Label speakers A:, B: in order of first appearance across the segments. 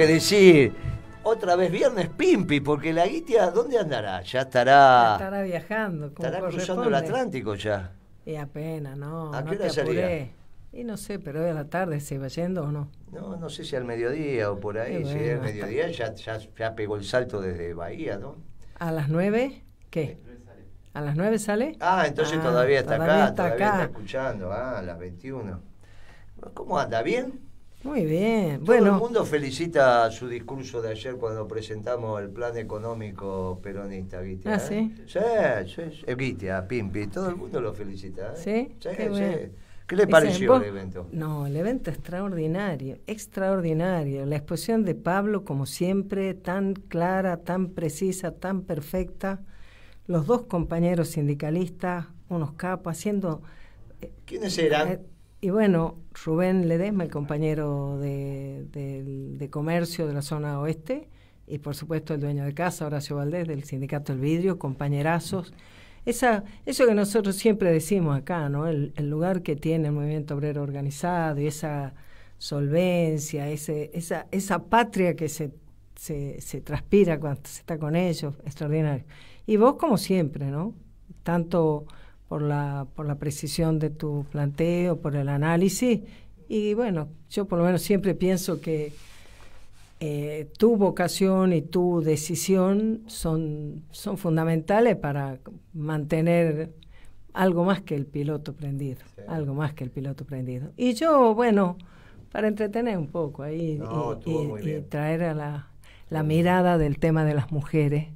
A: que decir, otra vez viernes Pimpi, porque la Guitia, ¿dónde andará? Ya estará.
B: Estará viajando. Como estará cruzando el Atlántico ya. Y apenas, ¿no? ¿A no qué hora Y no sé, pero hoy a la tarde se va yendo o no.
A: No, no sé si al mediodía o por ahí. si es mediodía ya, ya, pegó el salto desde Bahía, ¿no?
B: ¿A las nueve? ¿Qué? ¿A las nueve sale?
A: Ah, entonces todavía ah, está acá, todavía está escuchando. Ah, a las 21. ¿Cómo anda? ¿Bien?
B: Muy bien. Todo el mundo
A: felicita su discurso de ayer cuando presentamos el plan económico peronista, ¿viste? Ah, ¿eh? sí. Sí, sí, eh, Pimpi, todo el mundo lo felicita. ¿eh? Sí, Qué le pareció el evento?
B: No, el evento extraordinario, extraordinario. La exposición de Pablo, como siempre, tan clara, tan precisa, tan perfecta. Los dos compañeros sindicalistas, unos capos, haciendo...
A: ¿Quiénes eran?
B: Y bueno, Rubén Ledesma, el compañero de, de, comercio de la zona oeste, y por supuesto el dueño de casa, Horacio Valdés, del Sindicato El Vidrio, compañerazos. Esa, eso que nosotros siempre decimos acá, ¿no? El, lugar que tiene el movimiento obrero organizado y esa solvencia, ese, esa, esa patria que se, se, se transpira cuando se está con ellos, extraordinario. Y vos como siempre, ¿no? Tanto por la, por la precisión de tu planteo, por el análisis. Y bueno, yo por lo menos siempre pienso que eh, tu vocación y tu decisión son, son fundamentales para mantener algo más que el piloto prendido, algo más que el piloto prendido. Y yo, bueno, para entretener un poco ahí y, traer a la mirada del tema de las mujeres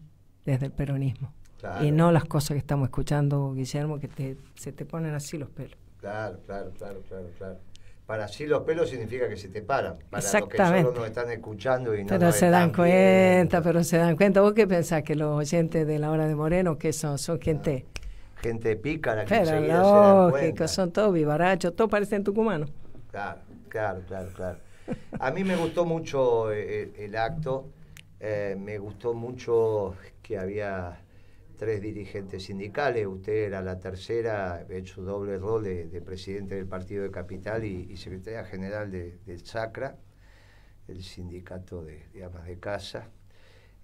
B: desde el peronismo. Y no las cosas que estamos escuchando, Guillermo, que se te ponen así los pelos.
A: Claro, claro, claro, claro, claro. Para así los pelos significa que se te paran. Para Exactamente. los que están escuchando y no Pero se dan
B: cuenta, pero se dan cuenta. ¿Vos qué pensás que los oyentes de la hora de Moreno, que son? Son gente...
A: Ah, gente pícara que pero se
B: son todos vivarachos, todos parecen tucumanos.
A: Claro, claro, claro, claro. A mí me gustó mucho eh, eh, el, acto, eh, me gustó mucho que había tres dirigentes sindicales, usted era la tercera, en su doble rol de, presidente del Partido de Capital y, secretaria general del SACRA, el sindicato de, de de casa.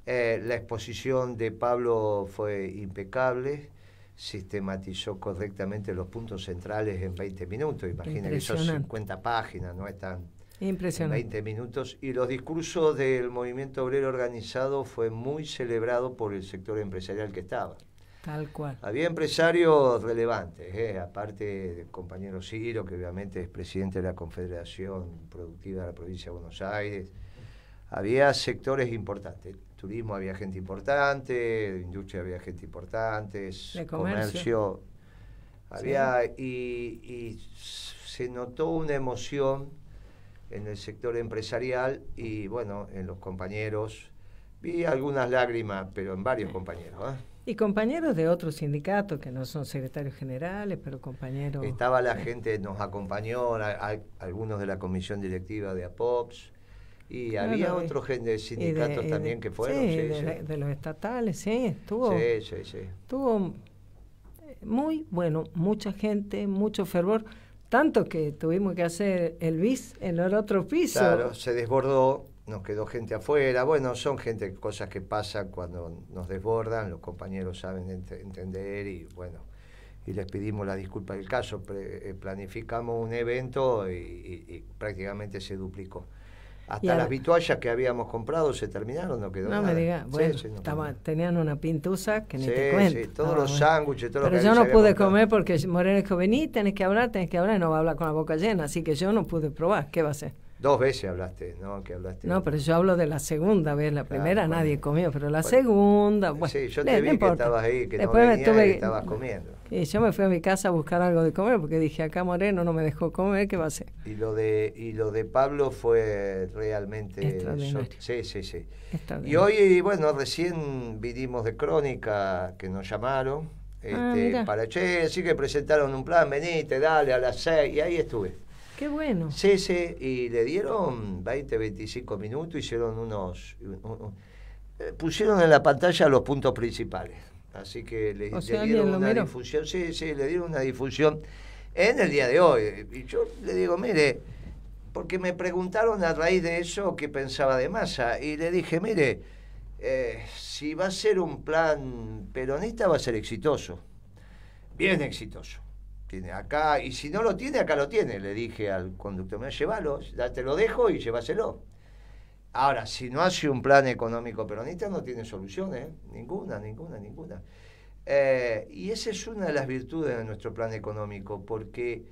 A: Eh, la exposición de Pablo fue impecable, sistematizó correctamente los puntos centrales en 20 minutos, imagina que son 50 páginas, no están tan Impresionante. 20 minutos. Y los discursos del movimiento obrero organizado fue muy celebrado por el sector empresarial que estaba. Tal cual. Había empresarios relevantes, ¿eh? aparte del compañero Ciro, que obviamente es presidente de la Confederación Productiva de la Provincia de Buenos Aires. Había sectores importantes. Turismo había gente importante, industria había gente importante, comercio. Había, y se notó una emoción en el sector empresarial y bueno, en los compañeros. Vi algunas lágrimas, pero en varios compañeros. ¿eh?
B: Y compañeros de otros sindicatos que no son secretarios generales, pero compañeros. Estaba la
A: gente, nos acompañó, algunos de la comisión directiva de APOPS. Y había otro gente de sindicatos también que fueron. Sí, de,
B: de, los estatales, sí, estuvo. Sí, sí, sí. Estuvo muy, bueno, mucha gente, mucho fervor. Tanto que tuvimos que hacer el bis en el otro piso. Claro,
A: se desbordó, nos quedó gente afuera. Bueno, son gente, cosas que pasan cuando nos desbordan, los compañeros saben entender y bueno, y les pedimos la disculpa del caso. Eh, planificamos un evento y prácticamente se duplicó. Hasta las vituallas que habíamos comprado se terminaron, no quedó no No me digas, bueno,
B: tenían una pintusa que ni sí, te cuento. Sí, todos los ah, sándwiches, todo Pero lo que yo no pude comer porque Moreno dijo, vení, tenés que hablar, tenés que hablar, y no va a hablar con la boca llena, así que yo no pude probar, ¿qué va a ser.
A: Dos veces hablaste, ¿no? Que hablaste.
B: No, pero yo hablo de la segunda vez. La primera nadie comió, pero la segunda. sí, yo te vi que estabas ahí, que Después y estabas comiendo. Y yo me fui a mi casa a buscar algo de comer porque dije, acá Moreno no me dejó comer, ¿qué va a hacer?
A: Y lo de, y lo de Pablo fue realmente. sí, sí, sí. Y hoy, bueno, recién vinimos de Crónica que nos llamaron. Ah, este, para che, sí que presentaron un plan, venite, dale a las seis, y ahí estuve. Qué bueno. Sí, sí, y le dieron 20, 25 minutos, hicieron unos... Eh, pusieron en la pantalla los puntos principales. Así que le, dieron una difusión, sí, sí, le dieron una difusión en el día de hoy. Y yo le digo, mire, porque me preguntaron a raíz de eso qué pensaba de masa Y le dije, mire, eh, si va a ser un plan peronista, va a ser exitoso. Bien exitoso tiene acá, y si no lo tiene, acá lo tiene, le dije al conductor, me llévalo, te lo dejo y llévaselo. Ahora, si no hace un plan económico peronista, no tiene soluciones, ninguna, ninguna, ninguna. Eh, y esa es una de las virtudes de nuestro plan económico, porque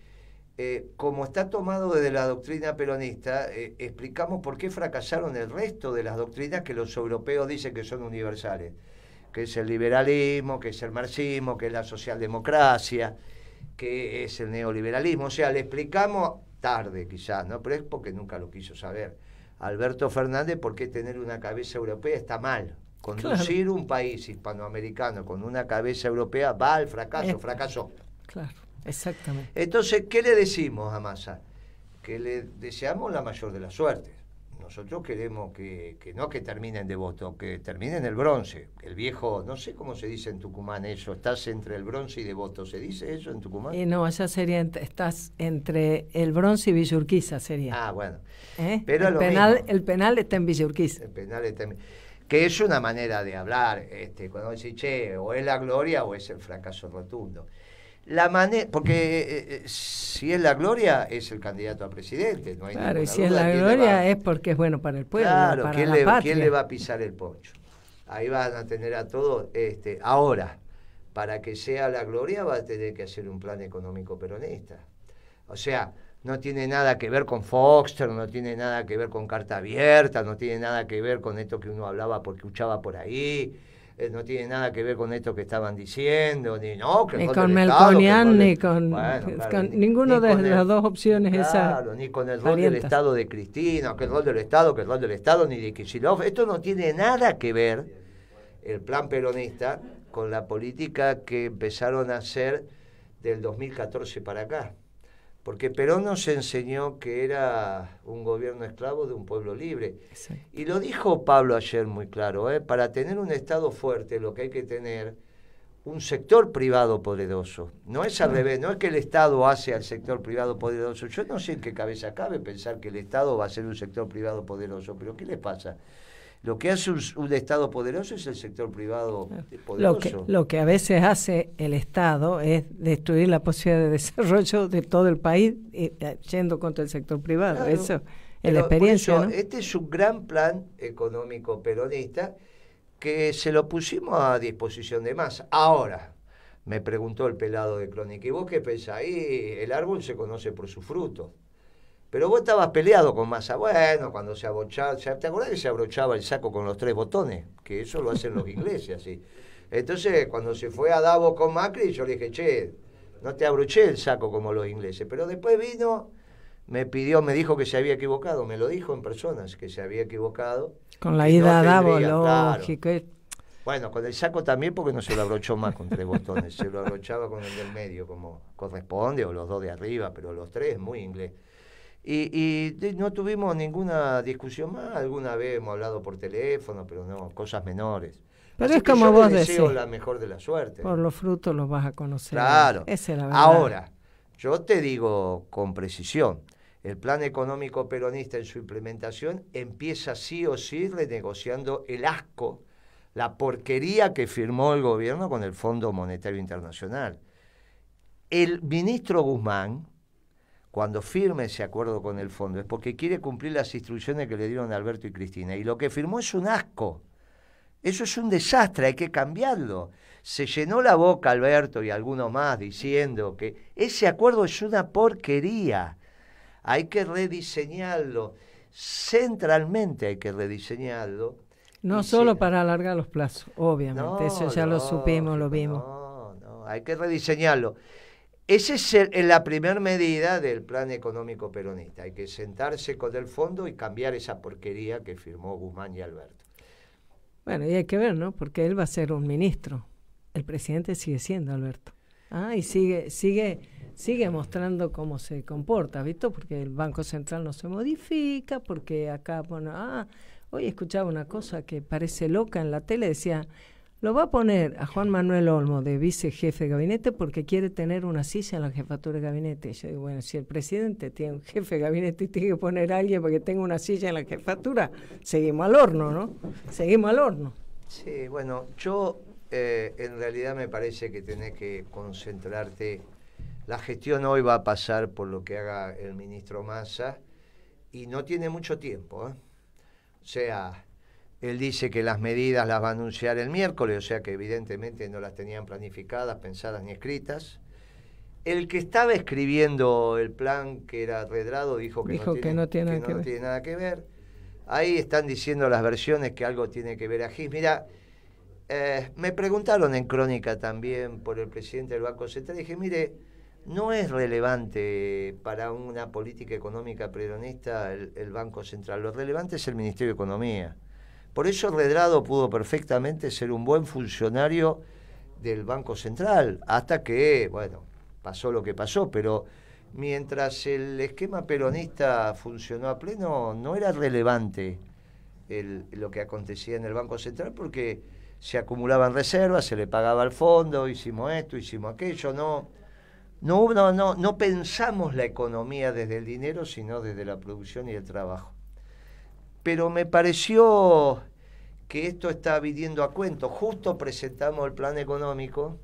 A: eh, como está tomado desde la doctrina peronista, eh, explicamos por qué fracasaron el resto de las doctrinas que los europeos dicen que son universales, que es el liberalismo, que es el marxismo, que es la socialdemocracia qué es el neoliberalismo. O sea, le explicamos tarde quizás, ¿no? Pero es porque nunca lo quiso saber. Alberto Fernández, ¿por qué tener una cabeza europea está mal? Conducir un país hispanoamericano con una cabeza europea va al fracaso, fracaso fracasó. Claro, exactamente. Entonces, ¿qué le decimos a Massa? Que le deseamos la mayor de las suertes nosotros queremos que, no que terminen de voto, que terminen el bronce. El viejo, no sé cómo se dice en Tucumán eso, estás entre el bronce y Devoto, ¿Se dice eso en Tucumán? Y eh,
B: no, allá sería, estás entre el bronce y Villurquiza sería. Ah, bueno.
A: ¿Eh? Pero el, penal,
B: el penal está en Villurquiza.
A: El penal está que es una manera de hablar, este, cuando decís, che, o es la gloria o es el fracaso rotundo la manera, porque eh, eh, si es la gloria, es el candidato a presidente. claro, y si es la gloria
B: es porque es bueno para el pueblo. Claro, ¿quién, le, va a
A: pisar el poncho? Ahí van a tener a todos. Este, ahora, para que sea la gloria, va a tener que hacer un plan económico peronista. O sea, no tiene nada que ver con Foxter, no tiene nada que ver con Carta Abierta, no tiene nada que ver con esto que uno hablaba porque escuchaba por ahí eh, no tiene nada que ver con esto que estaban diciendo, ni no, con, Melconian, ni
B: con, ninguna de las dos
A: opciones claro, Ni con el rol del Estado de Cristina, que el rol del Estado, que el rol del Estado, ni de Kicillof. Esto no tiene nada que ver, el plan peronista, con la política que empezaron a hacer del 2014 para acá. Porque Perón nos enseñó que era un gobierno esclavo de un pueblo libre. Y lo dijo Pablo ayer muy claro, ¿eh? para tener un Estado fuerte lo que hay que tener un sector privado poderoso. No es al revés, no es que el Estado hace al sector privado poderoso. Yo no sé en qué cabeza cabe pensar que el Estado va a ser un sector privado poderoso, pero ¿qué le pasa? Lo que hace un, Estado poderoso es el sector privado poderoso. Lo
B: que, a veces hace el Estado es destruir la posibilidad de desarrollo de todo el país eh, eh, yendo contra el sector privado. Eso es la experiencia.
A: Este es un gran plan económico peronista que se lo pusimos a disposición de más. Ahora, me preguntó el pelado de Crónica, ¿y vos qué pensás? Ahí el árbol se conoce por su fruto. Pero vos estabas peleado con Massa. Bueno, cuando se abrochaba, ¿te acordás que se abrochaba el saco con los tres botones? Que eso lo hacen los ingleses así. Entonces, cuando se fue a Davos con Macri, yo le dije, che, no te abroché el saco como los ingleses. Pero después vino, me pidió, me dijo que se había equivocado, me lo dijo en personas, que se había equivocado. Con la ida a Davos, lógico. Bueno, con el saco también porque no se lo abrochó más con tres botones, se lo abrochaba con el del medio como corresponde, o los dos de arriba, pero los tres, muy inglés. Y, no tuvimos ninguna discusión más, alguna vez hemos hablado por teléfono, pero no, cosas menores. Pero es como vos deseo decís. la mejor de la suerte. Por
B: los frutos los vas a conocer. Claro. Esa es la verdad. Ahora,
A: yo te digo con precisión, el plan económico peronista en su implementación empieza sí o sí renegociando el asco, la porquería que firmó el gobierno con el Fondo Monetario Internacional. El ministro Guzmán cuando firme ese acuerdo con el fondo es porque quiere cumplir las instrucciones que le dieron Alberto y Cristina. Y lo que firmó es un asco. Eso es un desastre, hay que cambiarlo. Se llenó la boca Alberto y algunos más diciendo que ese acuerdo es una porquería. Hay que rediseñarlo. Centralmente hay que rediseñarlo.
B: No solo para alargar los plazos, obviamente. Eso ya lo supimos, lo vimos. No,
A: no, hay que rediseñarlo. Esa es la primera medida del plan económico peronista. Hay que sentarse con el fondo y cambiar esa porquería que firmó Guzmán y Alberto.
B: Bueno, y hay que ver, ¿no? Porque él va a ser un ministro. El presidente sigue siendo Alberto. Ah, y sigue, sigue, sigue mostrando cómo se comporta, ¿visto? Porque el Banco Central no se modifica, porque acá, bueno, ah, hoy escuchaba una cosa que parece loca en la tele, decía, lo va a poner a Juan Manuel Olmo de vicejefe de gabinete porque quiere tener una silla en la jefatura de gabinete. Yo digo, bueno, si el presidente tiene un jefe de gabinete y tiene que poner a alguien porque tenga una silla en la jefatura, seguimos al horno, ¿no? Seguimos al horno.
A: Sí, bueno, yo eh, en realidad me parece que tenés que concentrarte. La gestión hoy va a pasar por lo que haga el ministro Massa y no tiene mucho tiempo. ¿eh? O sea, él dice que las medidas las va a anunciar el miércoles, o sea que evidentemente no las tenían planificadas, pensadas ni escritas. El que estaba escribiendo el plan que era arredrado dijo que, no, tiene, nada que ver. Ahí están diciendo las versiones que algo tiene que ver a Gis. Mira, eh, me preguntaron en crónica también por el presidente del Banco Central. Dije, mire, no es relevante para una política económica peronista el Banco Central. Lo relevante es el Ministerio de Economía. Por eso Redrado pudo perfectamente ser un buen funcionario del Banco Central, hasta que, bueno, pasó lo que pasó, pero mientras el esquema peronista funcionó a pleno, no era relevante lo que acontecía en el Banco Central porque se acumulaban reservas, se le pagaba al fondo, hicimos esto, hicimos aquello, no, no, no, no pensamos la economía desde el dinero, sino desde la producción y el trabajo pero me pareció que esto está viniendo a cuento. Justo presentamos el plan económico.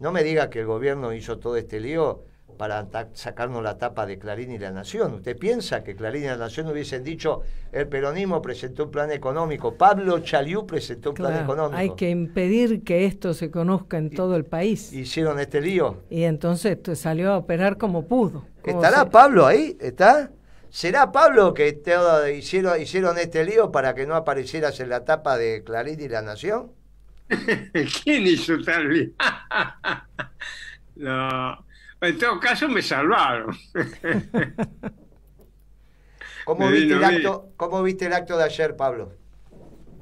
A: No me diga que el gobierno hizo todo este lío para sacarnos la tapa de Clarín y la Nación. ¿Usted piensa que Clarín y la Nación hubiesen dicho el peronismo presentó un plan económico? Pablo Chaliú presentó un plan económico. Hay que
B: impedir que esto se conozca en todo
A: el país. Hicieron este lío.
B: Y entonces salió a operar como pudo. ¿Estará Pablo ahí?
A: ¿Está? ¿Será Pablo que hicieron, este lío para que no aparecieras en la tapa de Clarín y La Nación?
C: ¿Quién hizo tal lío? no. En todo caso me salvaron. ¿Cómo, viste el acto,
A: viste el acto de ayer, Pablo?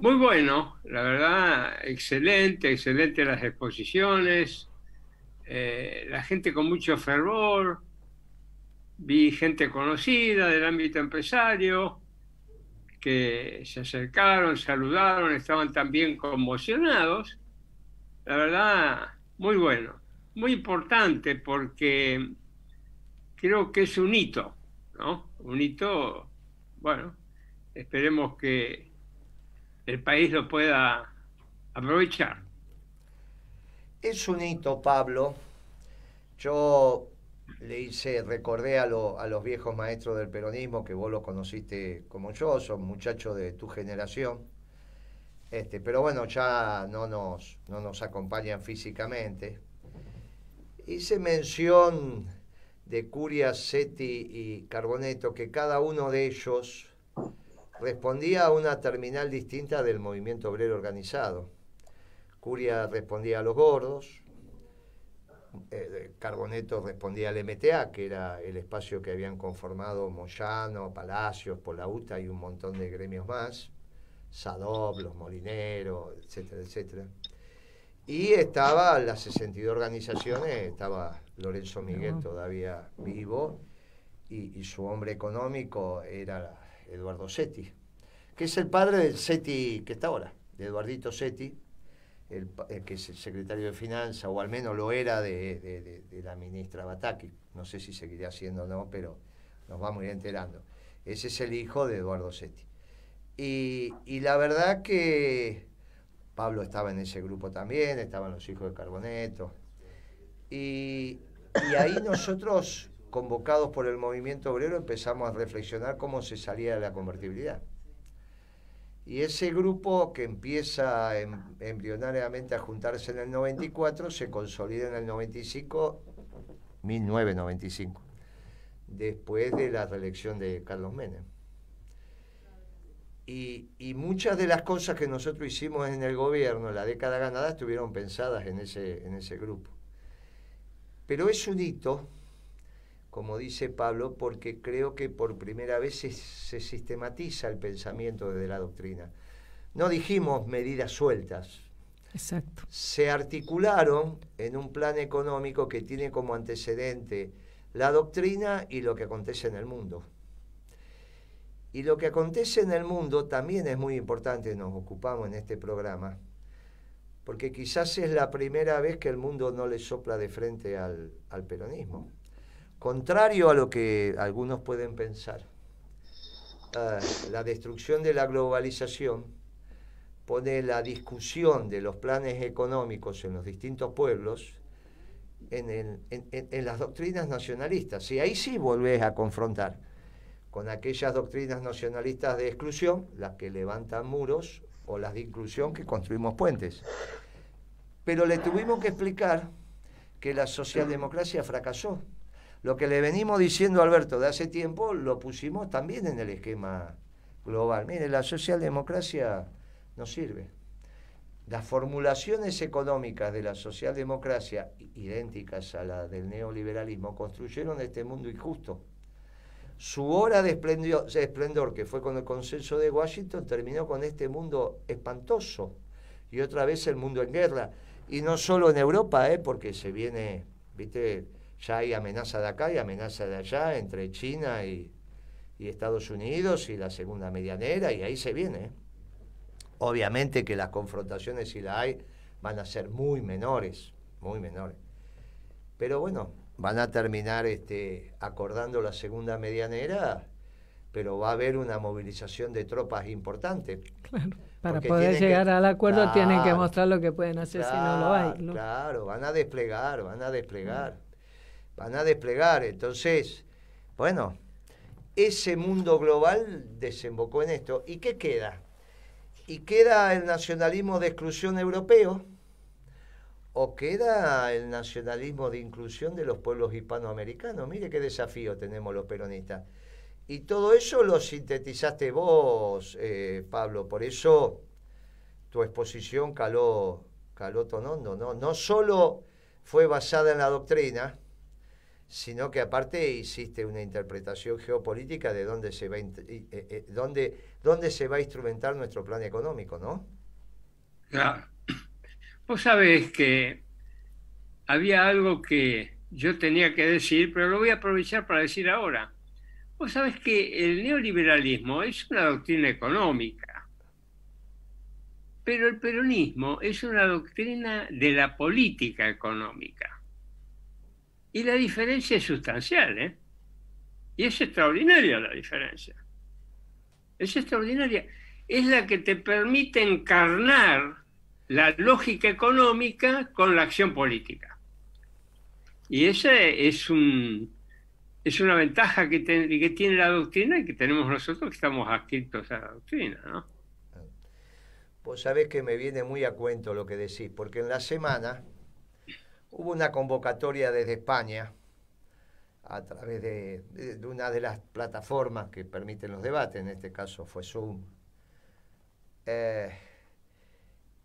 C: Muy bueno, la verdad, excelente, excelente las exposiciones, eh, la gente con mucho fervor, vi gente conocida del ámbito empresario que se acercaron, saludaron, estaban también conmocionados. La verdad, muy bueno, muy importante porque creo que es un hito, ¿no? Un hito, bueno, esperemos que el país lo pueda aprovechar.
A: Es un hito, Pablo. Yo le hice, recordé a, los viejos maestros del peronismo, que vos los conociste como yo, son muchachos de tu generación. Este, pero bueno, ya no nos, no nos acompañan físicamente. Hice mención de Curia, Seti y Carboneto, que cada uno de ellos respondía a una terminal distinta del movimiento obrero organizado. Curia respondía a los gordos, eh, Carboneto respondía al MTA, que era el espacio que habían conformado Moyano, Palacios, Polauta y un montón de gremios más, Sadoblos, los molineros, etcétera, etcétera. Y estaba las 62 organizaciones, estaba Lorenzo Miguel todavía vivo y, y su hombre económico era Eduardo Setti, que es el padre del Setti que está ahora, de Eduardito Setti, el, que es el secretario de Finanzas, o al menos lo era de, la ministra Bataki. No sé si seguiría siendo o no, pero nos vamos a ir enterando. Ese es el hijo de Eduardo Setti. Y, la verdad que Pablo estaba en ese grupo también, estaban los hijos de Carboneto. Y, y ahí nosotros, convocados por el movimiento obrero, empezamos a reflexionar cómo se salía de la convertibilidad. Y ese grupo que empieza em, embrionariamente a juntarse en el 94 se consolida en el 95, 1995, después de la reelección de Carlos Menem. Y, muchas de las cosas que nosotros hicimos en el gobierno la década ganada estuvieron pensadas en ese, en ese grupo. Pero es un hito como dice Pablo, porque creo que por primera vez se, sistematiza el pensamiento desde la doctrina. No dijimos medidas sueltas, Exacto. se articularon en un plan económico que tiene como antecedente la doctrina y lo que acontece en el mundo. Y lo que acontece en el mundo también es muy importante, nos ocupamos en este programa, porque quizás es la primera vez que el mundo no le sopla de frente al peronismo contrario a lo que algunos pueden pensar, la destrucción de la globalización pone la discusión de los planes económicos en los distintos pueblos en, en las doctrinas nacionalistas. Y ahí sí volvés a confrontar con aquellas doctrinas nacionalistas de exclusión, las que levantan muros, o las de inclusión que construimos puentes. Pero le tuvimos que explicar que la socialdemocracia fracasó lo que le venimos diciendo Alberto de hace tiempo lo pusimos también en el esquema global. Mire, la socialdemocracia no sirve. Las formulaciones económicas de la socialdemocracia, idénticas a las del neoliberalismo, construyeron este mundo injusto. Su hora de esplendor, esplendor, que fue con el consenso de Washington, terminó con este mundo espantoso y otra vez el mundo en guerra. Y no solo en Europa, ¿eh? porque se viene, viste, ya hay amenaza de acá y amenaza de allá entre China y, y Estados Unidos y la segunda medianera y ahí se viene. ¿eh? Obviamente que las confrontaciones, si la hay, van a ser muy menores, muy menores. Pero bueno, van a terminar este, acordando la segunda medianera, pero va a haber una movilización de tropas importante. para poder llegar al acuerdo tienen que mostrar
B: lo que pueden hacer si no lo hay.
A: Claro, van a desplegar, van a desplegar van a desplegar. Entonces, bueno, ese mundo global desembocó en esto. ¿Y qué queda? ¿Y queda el nacionalismo de exclusión europeo? ¿O queda el nacionalismo de inclusión de los pueblos hispanoamericanos? Mire qué desafío tenemos los peronistas. Y todo eso lo sintetizaste vos, eh, Pablo. Por eso tu exposición caló, caló tonondo. ¿no? no solo fue basada en la doctrina, sino que aparte hiciste una interpretación geopolítica de dónde se va, eh, eh, dónde, dónde se va a instrumentar nuestro plan económico, ¿no?
C: Claro. Vos sabés que había algo que yo tenía que decir, pero lo voy a aprovechar para decir ahora. Vos sabés que el neoliberalismo es una doctrina económica, pero el peronismo es una doctrina de la política económica. Y la diferencia es sustancial, ¿eh? Y es extraordinaria la diferencia. Es extraordinaria. Es la que te permite encarnar la lógica económica con la acción política. Y esa es, un, es una ventaja que, que tiene la doctrina y que tenemos nosotros que estamos adscritos a la doctrina. ¿no?
A: Vos sabés que me viene muy a cuento lo que decís, porque en la semana hubo una convocatoria desde España a través de, una de las plataformas que permiten los debates, en este caso fue Zoom, eh,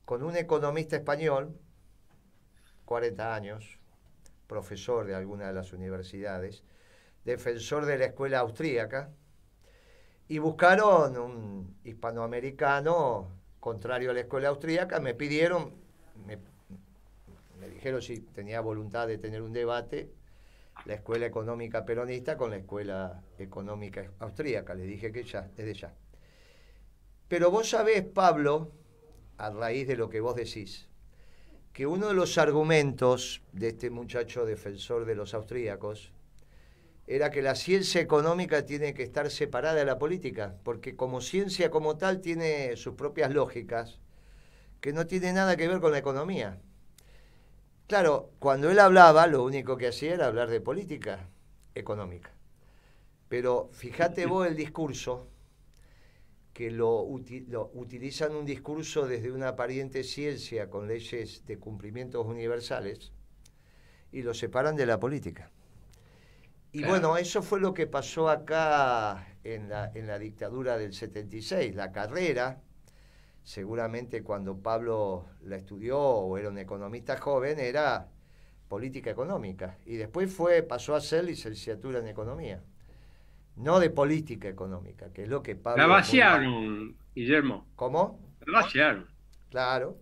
A: con un economista español, 40 años, profesor de alguna de las universidades, defensor de la escuela austríaca, y buscaron un hispanoamericano contrario a la escuela austríaca, me pidieron, pero sí tenía voluntad de tener un debate, la Escuela Económica Peronista con la Escuela Económica Austríaca, le dije que ya, desde ya. Pero vos sabés, Pablo, a raíz de lo que vos decís, que uno de los argumentos de este muchacho defensor de los austríacos era que la ciencia económica tiene que estar separada de la política, porque como ciencia como tal tiene sus propias lógicas, que no tiene nada que ver con la economía. Claro, cuando él hablaba, lo único que hacía era hablar de política económica. Pero fíjate vos el discurso, que lo, utilizan un discurso desde una aparente ciencia con leyes de cumplimientos universales y lo separan de la política. Y bueno, eso fue lo que pasó acá en la, en la dictadura del 76, la carrera seguramente cuando Pablo la estudió o era un economista joven, era política económica. Y después fue, pasó a ser licenciatura en economía. No de política económica, que es lo que Pablo. La vaciaron, Guillermo. ¿Cómo?
C: La vaciaron. Claro.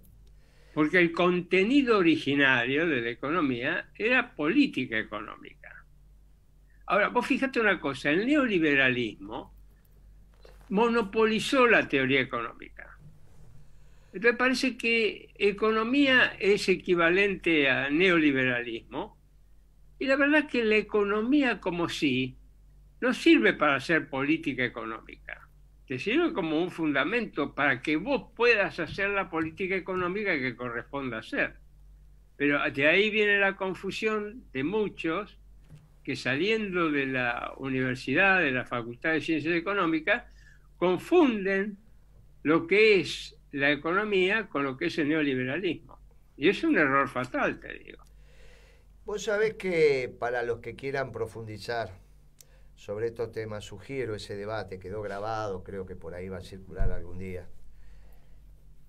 C: Porque el contenido originario de la economía era política económica. Ahora, vos fíjate una cosa, el neoliberalismo monopolizó la teoría económica. Entonces parece que economía es equivalente a neoliberalismo. Y la verdad es que la economía como sí no sirve para hacer política económica. Te sirve como un fundamento para que vos puedas hacer la política económica que corresponda hacer. Pero de ahí viene la confusión de muchos que saliendo de la universidad, de la Facultad de Ciencias Económicas, confunden lo que es la economía con lo que es el neoliberalismo. Y es un error fatal, te digo.
A: Vos sabés que para los que quieran profundizar sobre estos temas, sugiero ese debate, quedó grabado, creo que por ahí va a circular algún día.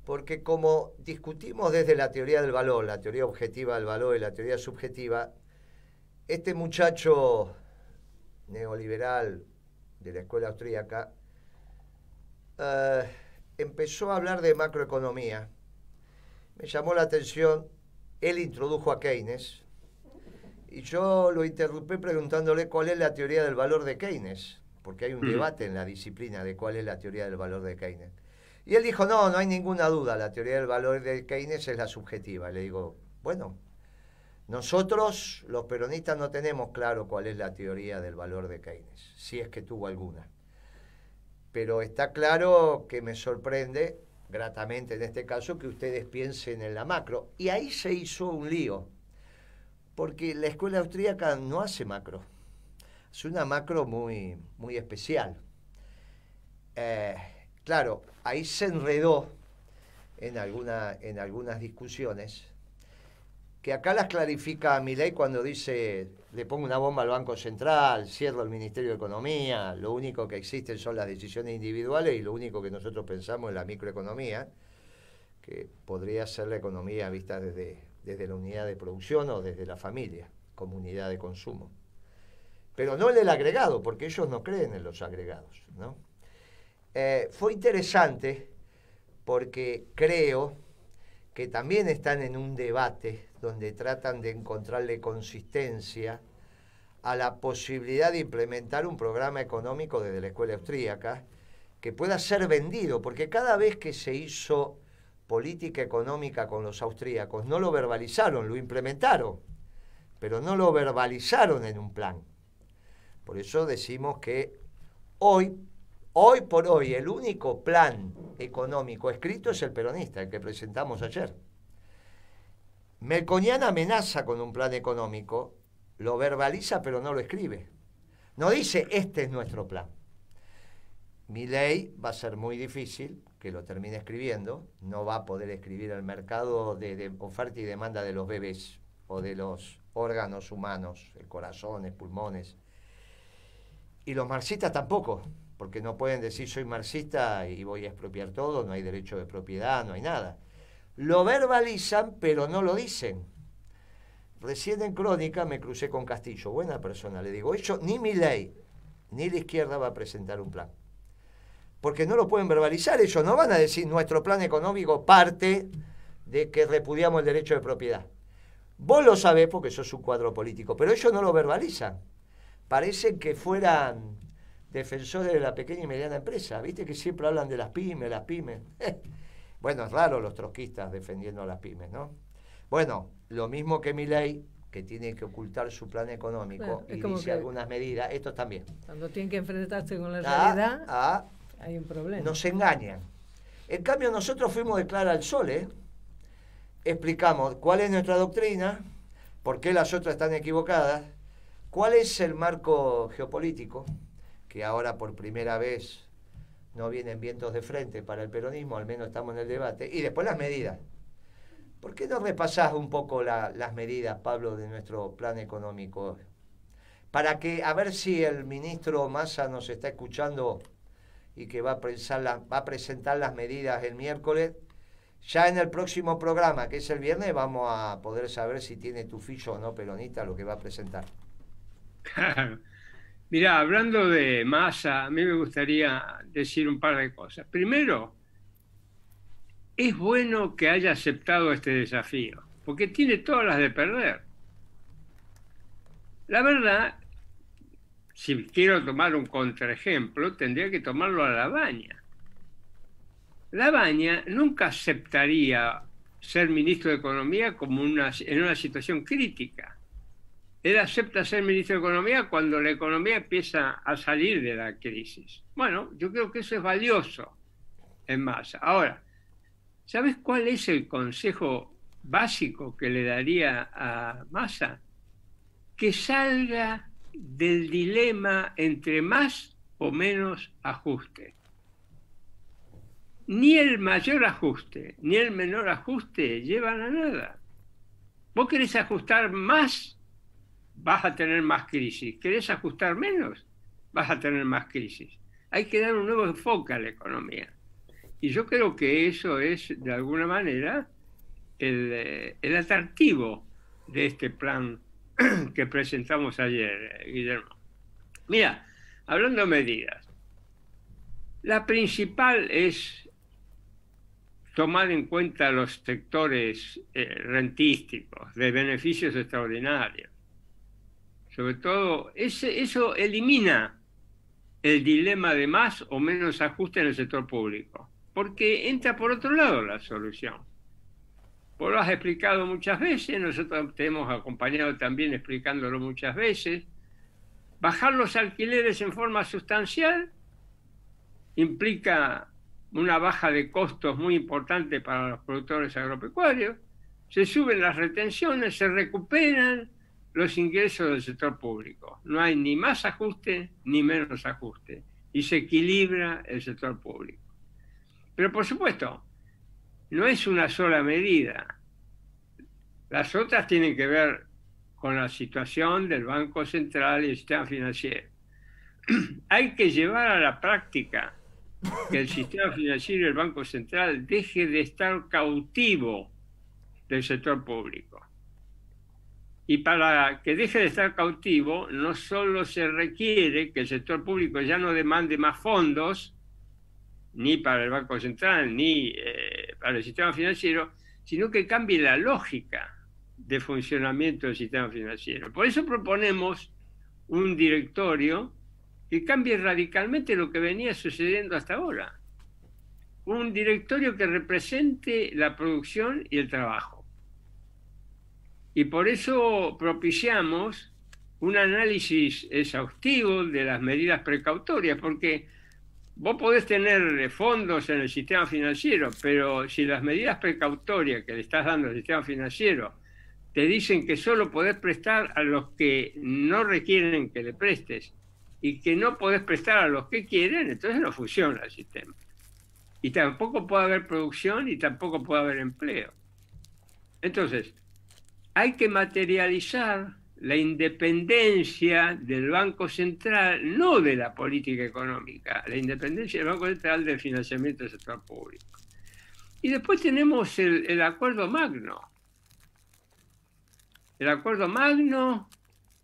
A: Porque como discutimos desde la teoría del valor, la teoría objetiva del valor y la teoría subjetiva, este muchacho neoliberal de la escuela austríaca, eh empezó a hablar de macroeconomía. Me llamó la atención, él introdujo a Keynes y yo lo interrumpí preguntándole cuál es la teoría del valor de Keynes, porque hay un debate en la disciplina de cuál es la teoría del valor de Keynes. Y él dijo, no, no hay ninguna duda, la teoría del valor de Keynes es la subjetiva. Le digo, bueno, nosotros los peronistas no tenemos claro cuál es la teoría del valor de Keynes, si es que tuvo alguna pero está claro que me sorprende, gratamente en este caso, que ustedes piensen en la macro. Y ahí se hizo un lío, porque la escuela austríaca no hace macro, es una macro muy, muy especial. Eh, claro, ahí se enredó en, alguna, en algunas discusiones, que acá las clarifica Milei cuando dice le pongo una bomba al Banco Central, cierro el Ministerio de Economía, lo único que existen son las decisiones individuales y lo único que nosotros pensamos es la microeconomía, que podría ser la economía vista desde, desde la unidad de producción o desde la familia, como unidad de consumo. Pero no en el agregado, porque ellos no creen en los agregados. Eh, fue interesante porque creo que también están en un debate donde tratan de encontrarle consistencia a la posibilidad de implementar un programa económico desde la escuela austríaca que pueda ser vendido, porque cada vez que se hizo política económica con los austríacos, no lo verbalizaron, lo implementaron, pero no lo verbalizaron en un plan. Por eso decimos que hoy, hoy por hoy, el único plan económico escrito es el peronista, el que presentamos ayer. Melconian amenaza con un plan económico, lo verbaliza pero no lo escribe. No dice, este es nuestro plan. Mi ley va a ser muy difícil que lo termine escribiendo, no va a poder escribir el mercado de, oferta y demanda de los bebés o de los órganos humanos, el corazón, corazones, pulmones. Y los marxistas tampoco, porque no pueden decir soy marxista y voy a expropiar todo, no hay derecho de propiedad, no hay nada. Lo verbalizan, pero no lo dicen. Recién en Crónica me crucé con Castillo, buena persona, le digo, ellos ni mi ley, ni la izquierda va a presentar un plan. Porque no lo pueden verbalizar, ellos no van a decir nuestro plan económico parte de que repudiamos el derecho de propiedad. Vos lo sabés porque sos un cuadro político, pero ellos no lo verbalizan. Parece que fueran defensores de la pequeña y mediana empresa. Viste que siempre hablan de las pymes, las pymes. Bueno, es raro los trotskistas defendiendo a las pymes, ¿no? Bueno, lo mismo que mi que tiene que ocultar su plan económico y dice algunas medidas, estos también.
B: Cuando tienen que enfrentarse con la ah, realidad,
A: ah, hay un problema. Nos engañan. En cambio, nosotros fuimos de Clara al Sol, ¿eh? explicamos cuál es nuestra doctrina, por qué las otras están equivocadas, cuál es el marco geopolítico, que ahora por primera vez no vienen vientos de frente para el peronismo, al menos estamos en el debate, y después las medidas. ¿Por qué no repasás un poco las medidas, Pablo, de nuestro plan económico? Para que, a ver si el ministro Massa nos está escuchando y que va a, va a presentar las medidas el miércoles, ya en el próximo programa, que es el viernes, vamos a poder saber si tiene tu ficho o no, peronista, lo que va a presentar.
C: Mirá, hablando de masa, a mí me gustaría decir un par de cosas. Primero, es bueno que haya aceptado este desafío, porque tiene todas las de perder. La verdad, si quiero tomar un contraejemplo, tendría que tomarlo a la baña. La baña nunca aceptaría ser ministro de Economía como una, en una situación crítica él acepta ser ministro de Economía cuando la economía empieza a salir de la crisis. Bueno, yo creo que eso es valioso en masa. Ahora, ¿sabes cuál es el consejo básico que le daría a Massa? Que salga del dilema entre más o menos ajuste. Ni el mayor ajuste, ni el menor ajuste llevan a nada. Vos querés ajustar más vas a tener más crisis. ¿Querés ajustar menos? Vas a tener más crisis. Hay que dar un nuevo enfoque a la economía. Y yo creo que eso es, de alguna manera, el, eh, atractivo de este plan que presentamos ayer, eh, Guillermo. Mira, hablando de medidas, la principal es tomar en cuenta los sectores eh, rentísticos de beneficios extraordinarios sobre todo, eso elimina el dilema de más o menos ajuste en el sector público, porque entra por otro lado la solución. Vos lo has explicado muchas veces, nosotros te hemos acompañado también explicándolo muchas veces. Bajar los alquileres en forma sustancial implica una baja de costos muy importante para los productores agropecuarios. Se suben las retenciones, se recuperan, los ingresos del sector público. No hay ni más ajuste ni menos ajuste. Y se equilibra el sector público. Pero por supuesto, no es una sola medida. Las otras tienen que ver con la situación del Banco Central y el sistema financiero. Hay que llevar a la práctica que el sistema financiero y el Banco Central deje de estar cautivo del sector público. Y para que deje de estar cautivo, no solo se requiere que el sector público ya no demande más fondos, ni para el Banco Central, ni eh, para el sistema financiero, sino que cambie la lógica de funcionamiento del sistema financiero. Por eso proponemos un directorio que cambie radicalmente lo que venía sucediendo hasta ahora. Un directorio que represente la producción y el trabajo y por eso propiciamos un análisis exhaustivo de las medidas precautorias, porque vos podés tener fondos en el sistema financiero, pero si las medidas precautorias que le estás dando al sistema financiero te dicen que solo podés prestar a los que no requieren que le prestes y que no podés prestar a los que quieren, entonces no funciona el sistema. Y tampoco puede haber producción y tampoco puede haber empleo. Entonces, hay que materializar la independencia del Banco Central, no de la política económica, la independencia del Banco Central del financiamiento del sector público. Y después tenemos el, acuerdo magno. El acuerdo magno,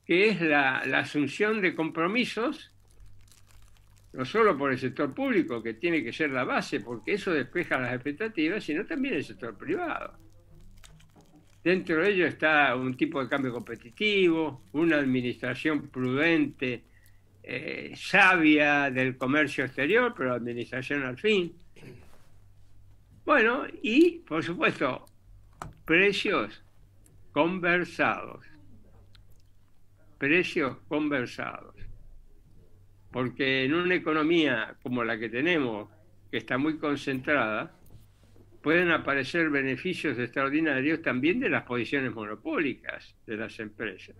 C: que es la asunción de compromisos, no solo por el sector público, que tiene que ser la base, porque eso despeja las expectativas, sino también el sector privado. Dentro de ello está un tipo de cambio competitivo, una administración prudente, eh, sabia del comercio exterior, pero administración al fin. Bueno, y por supuesto, precios conversados. Precios conversados. Porque en una economía como la que tenemos, que está muy concentrada, pueden aparecer beneficios extraordinarios también de las posiciones monopólicas de las empresas.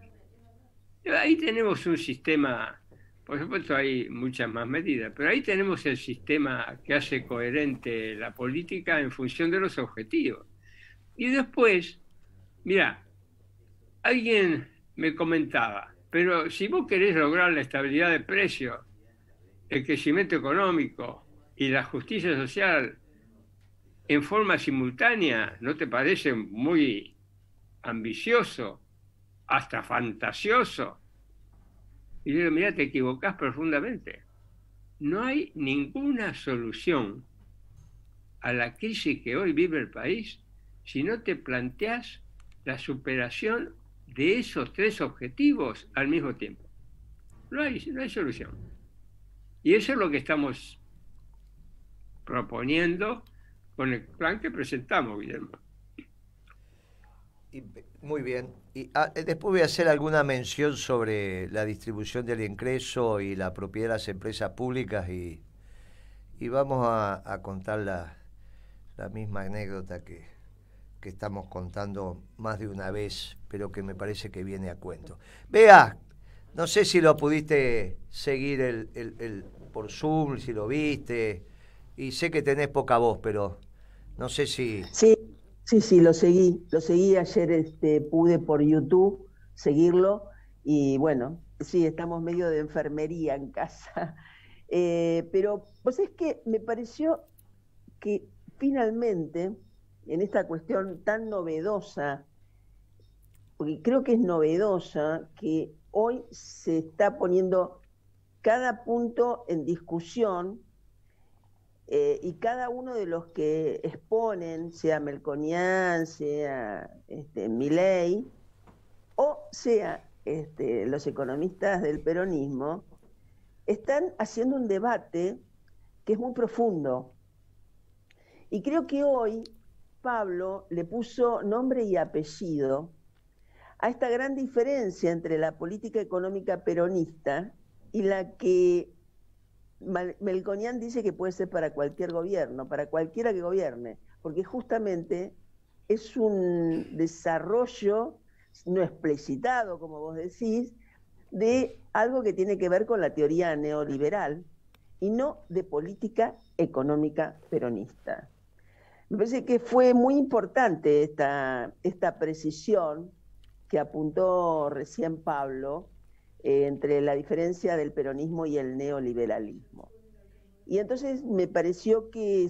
C: Ahí tenemos un sistema, por supuesto hay muchas más medidas, pero ahí tenemos el sistema que hace coherente la política en función de los objetivos. Y después, mira, alguien me comentaba, pero si vos querés lograr la estabilidad de precios, el crecimiento económico y la justicia social en forma simultánea, ¿no te parece muy ambicioso, hasta fantasioso? Y digo, mira, te equivocas profundamente. No hay ninguna solución a la crisis que hoy vive el país si no te planteas la superación de esos tres objetivos al mismo tiempo. No hay, no hay solución. Y eso es lo que estamos proponiendo con el plan que presentamos, Guillermo.
A: muy bien. Y ah, eh, después voy a hacer alguna mención sobre la distribución del ingreso y la propiedad de las empresas públicas y, y vamos a, contar la, misma anécdota que, estamos contando más de una vez, pero que me parece que viene a cuento. Vea, no sé si lo pudiste seguir por Zoom, si lo viste, y sé que tenés poca voz, pero no sé si...
D: Sí, sí, sí, lo seguí. Lo seguí ayer, este, pude por YouTube seguirlo y bueno, sí, estamos medio de enfermería en casa. Eh, pero pues es que me pareció que finalmente en esta cuestión tan novedosa, porque creo que es novedosa, que hoy se está poniendo cada punto en discusión eh, y cada uno de los que exponen, sea Melconian, sea este, Milley, o sea este, los economistas del peronismo, están haciendo un debate que es muy profundo. Y creo que hoy Pablo le puso nombre y apellido a esta gran diferencia entre la política económica peronista y la que Melconian dice que puede ser para cualquier gobierno, para cualquiera que gobierne, porque justamente es un desarrollo no explicitado, como vos decís, de algo que tiene que ver con la teoría neoliberal y no de política económica peronista. Me parece que fue muy importante esta, esta precisión que apuntó recién Pablo, eh, entre la diferencia del peronismo y el neoliberalismo. Y entonces me pareció que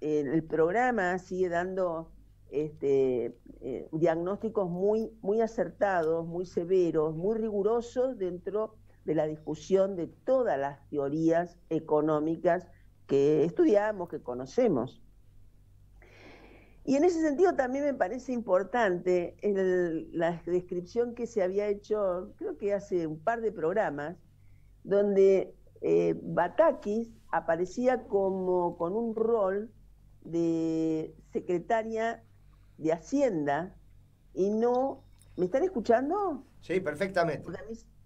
D: eh, el programa sigue dando este, eh, diagnósticos muy, muy acertados, muy severos, muy rigurosos dentro de la discusión de todas las teorías económicas que estudiamos, que conocemos. Y en ese sentido también me parece importante la descripción que se había hecho, creo que hace un par de programas, donde eh, Batakis aparecía como con un rol de secretaria de Hacienda y no... ¿Me están escuchando? Sí, perfectamente.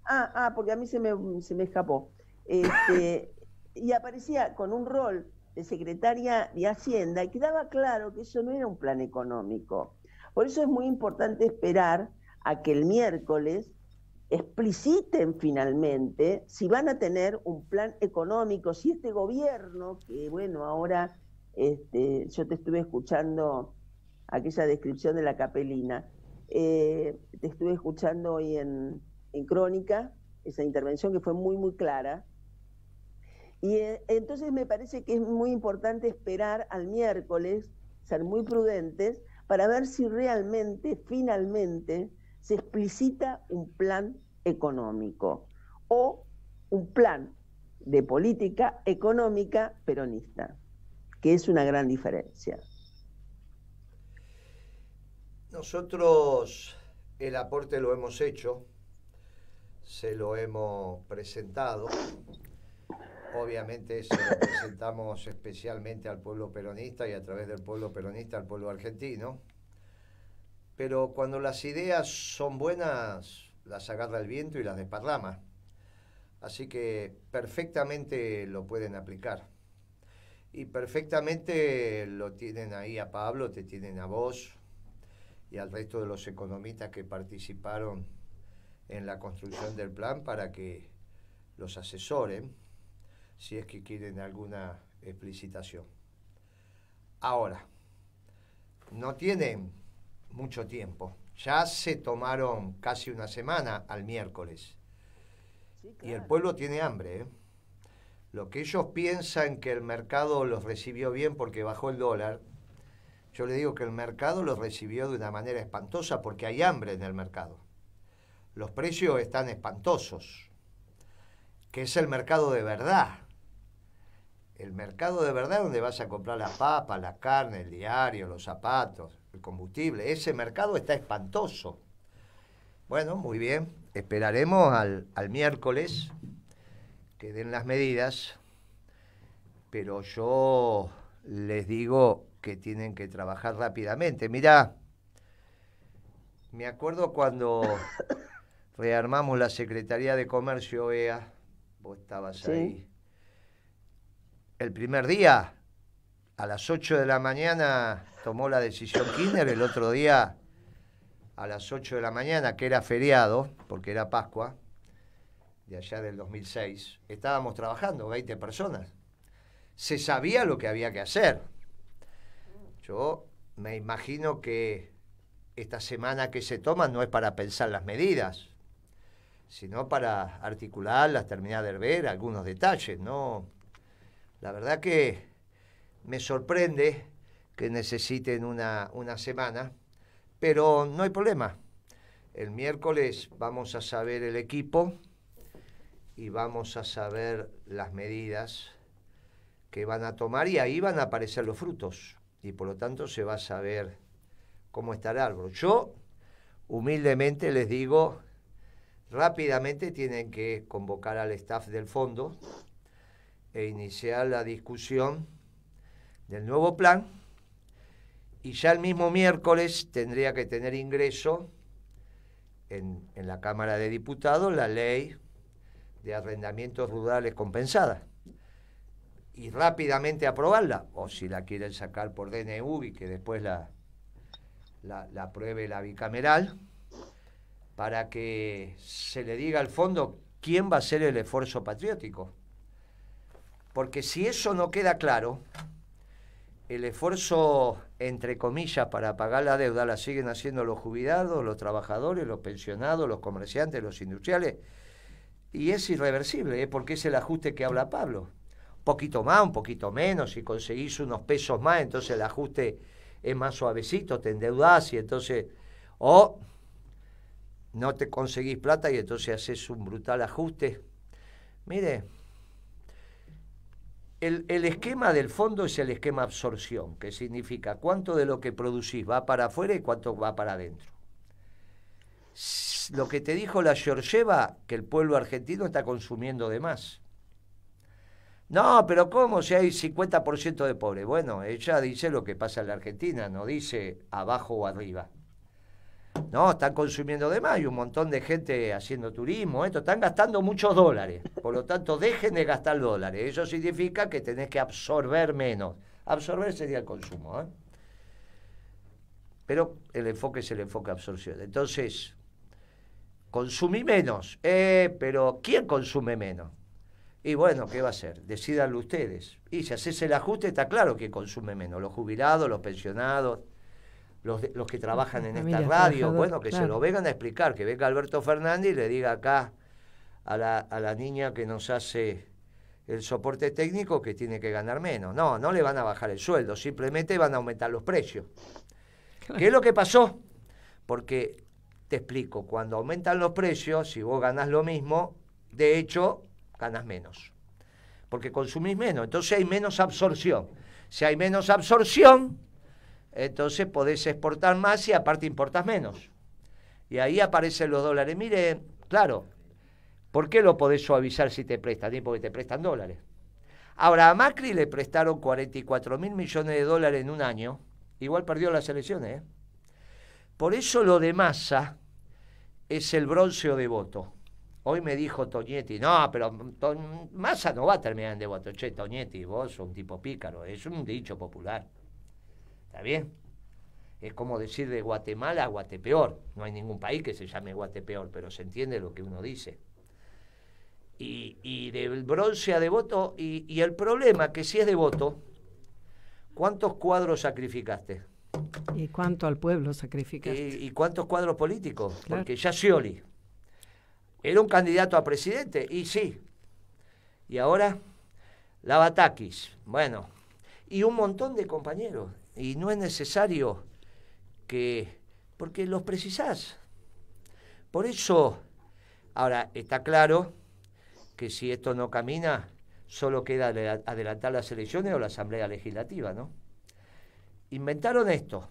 D: ah, ah, porque a mí se me, se me escapó. Este, y aparecía con un rol de secretaria de Hacienda y quedaba claro que eso no era un plan económico. Por eso es muy importante esperar a que el miércoles expliciten finalmente si van a tener un plan económico, si este gobierno, que bueno, ahora este, yo te estuve escuchando aquella descripción de la capelina, eh, te estuve escuchando hoy en, en Crónica, esa intervención que fue muy, muy clara, y eh, entonces me parece que es muy importante esperar al miércoles, ser muy prudentes, para ver si realmente, finalmente, se explicita un plan económico o un plan de política económica peronista, que es una gran diferencia.
A: Nosotros el aporte lo hemos hecho, se lo hemos presentado, Obviamente se presentamos especialmente al pueblo peronista y a través del pueblo peronista al pueblo argentino. Pero cuando las ideas son buenas, las agarra el viento y las desparrama. Así que perfectamente lo pueden aplicar. Y perfectamente lo tienen ahí a Pablo, te tienen a vos y al resto de los economistas que participaron en la construcción del plan para que los asesoren si es que quieren alguna explicitación. Ahora, no tienen mucho tiempo. Ya se tomaron casi una semana al miércoles. Y el pueblo tiene hambre. ¿eh? Lo que ellos piensan que el mercado los recibió bien porque bajó el dólar, yo le digo que el mercado los recibió de una manera espantosa porque hay hambre en el mercado. Los precios están espantosos, que es el mercado de verdad, el mercado de verdad donde vas a comprar la papa, la carne, el diario, los zapatos, el combustible. Ese mercado está espantoso. Bueno, muy bien. Esperaremos al, miércoles que den las medidas, pero yo les digo que tienen que trabajar rápidamente. Mirá, me acuerdo cuando rearmamos la Secretaría de Comercio, OEA. vos estabas ahí el primer día, a las 8 de la mañana, tomó la decisión Kirchner, el otro día, a las 8 de la mañana, que era feriado, porque era Pascua, de allá del 2006, estábamos trabajando, 20 personas. Se sabía lo que había que hacer. Yo me imagino que esta semana que se toma no es para pensar las medidas, sino para articularlas, terminar de ver algunos detalles, ¿no? La verdad que me sorprende que necesiten una, una semana, pero no hay problema. El miércoles vamos a saber el equipo y vamos a saber las medidas que van a tomar y ahí van a aparecer los frutos y por lo tanto se va a saber cómo estará el árbol. Yo humildemente les digo, rápidamente tienen que convocar al staff del fondo e iniciar la discusión del nuevo plan y ya el mismo miércoles tendría que tener ingreso en, en la Cámara de Diputados la ley de arrendamientos rurales compensada y rápidamente aprobarla, o si la quieren sacar por DNU y que después la, la, la apruebe la bicameral, para que se le diga al fondo quién va a ser el esfuerzo patriótico porque si eso no queda claro, el esfuerzo, entre comillas, para pagar la deuda la siguen haciendo los jubilados, los trabajadores, los pensionados, los comerciantes, los industriales. Y es irreversible, ¿eh? porque es el ajuste que habla Pablo. Un poquito más, un poquito menos, si conseguís unos pesos más, entonces el ajuste es más suavecito, te endeudás y entonces... O no te conseguís plata y entonces haces un brutal ajuste. Mire, el, esquema del fondo es el esquema absorción, que significa cuánto de lo que producís va para afuera y cuánto va para adentro. Lo que te dijo la Georgieva, que el pueblo argentino está consumiendo de más. No, pero ¿cómo si hay 50% de pobre? Bueno, ella dice lo que pasa en la Argentina, no dice abajo o arriba. No, están consumiendo de más y un montón de gente haciendo turismo, esto, están gastando muchos dólares. Por lo tanto, dejen de gastar dólares. Eso significa que tenés que absorber menos. Absorber sería el consumo. ¿eh? Pero el enfoque es el enfoque de absorción. Entonces, consumí menos. Eh, pero ¿quién consume menos? Y bueno, ¿qué va a ser? Decídanlo ustedes. Y si haces el ajuste, está claro que consume menos. Los jubilados, los pensionados, los, que trabajan en esta radio, bueno, que se lo vengan a explicar, que venga Alberto Fernández y le diga acá a la, niña que nos hace el soporte técnico que tiene que ganar menos. No, no le van a bajar el sueldo, simplemente van a aumentar los precios. ¿Qué es lo que pasó? Porque, te explico, cuando aumentan los precios, si vos ganás lo mismo, de hecho, ganas menos. Porque consumís menos, entonces hay menos absorción. Si hay menos absorción, entonces podés exportar más y aparte importás menos. Y ahí aparecen los dólares. Mire, claro, ¿por qué lo podés suavizar si te prestan? Porque te prestan dólares. Ahora, a Macri le prestaron 44 mil millones de dólares en un año. Igual perdió las elecciones. ¿eh? Por eso lo de Massa es el bronceo de voto. Hoy me dijo Toñetti, no, pero Massa no va a terminar en de voto. Che, Toñetti, vos sos un tipo pícaro, es un dicho popular. ¿Está bien? Es como decir de Guatemala a Guatepeor. No hay ningún país que se llame Guatepeor, pero se entiende lo que uno dice. Y, del bronce a devoto. Y, y el problema que si es devoto, ¿cuántos cuadros sacrificaste?
B: ¿Y cuánto al pueblo sacrificaste?
A: Eh, ¿Y, cuántos cuadros políticos? Porque ya Scioli era un candidato a presidente, y sí. Y ahora, Lavatakis, bueno, y un montón de compañeros y no es necesario que, porque los precisás. Por eso, ahora está claro que si esto no camina, solo queda adelantar las elecciones o la Asamblea Legislativa, ¿no? Inventaron esto.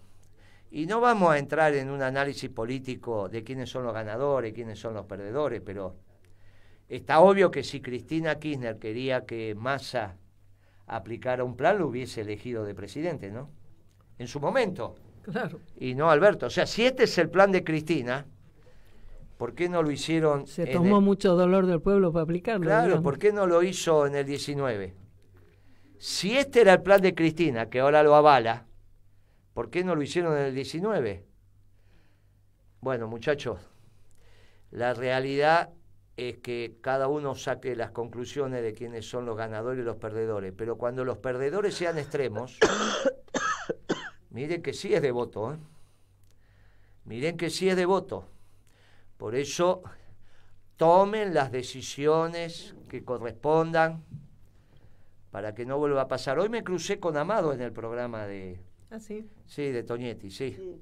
A: Y no vamos a entrar en un análisis político de quiénes son los ganadores, quiénes son los perdedores, pero está obvio que si Cristina Kirchner quería que Massa aplicara un plan, lo hubiese elegido de presidente, ¿no? en su momento. Claro. Y no Alberto. O sea, si este es el plan de Cristina, ¿por qué no lo hicieron? Se tomó
B: mucho dolor del pueblo para aplicarlo. Claro, ¿por
A: qué no lo hizo en el 19? Si este era el plan de Cristina, que ahora lo avala, ¿por qué no lo hicieron en el 19? Bueno, muchachos, la realidad es que cada uno saque las conclusiones de quiénes son los ganadores y los perdedores, pero cuando los perdedores sean extremos, Miren que sí es devoto, ¿eh? Miren que sí es devoto. Por eso tomen las decisiones que correspondan para que no vuelva a pasar. Hoy me crucé con Amado en el programa de... Ah, sí. de Toñetti, sí.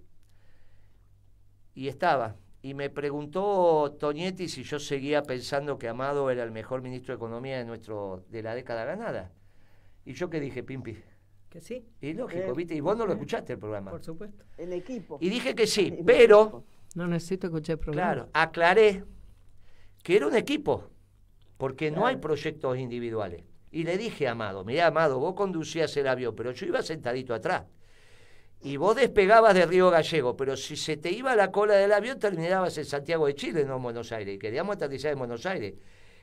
A: Y estaba. Y me preguntó Toñetti si yo seguía pensando que Amado era el mejor ministro de Economía de, nuestro, de la década ganada. Y yo que dije, Pimpi, que sí. Y lógico, eh, ¿viste? Y vos no lo eh, escuchaste el programa. Por supuesto.
B: El equipo.
D: Y
A: dije que sí, pero.
B: No necesito escuchar el programa. Claro,
A: aclaré que era un equipo, porque no hay proyectos individuales. Y le dije a Amado, mirá, Amado, vos conducías el avión, pero yo iba sentadito atrás. Y vos despegabas de Río Gallego, pero si se te iba la cola del avión, terminabas en Santiago de Chile, no en Buenos Aires. Y queríamos aterrizar en Buenos Aires.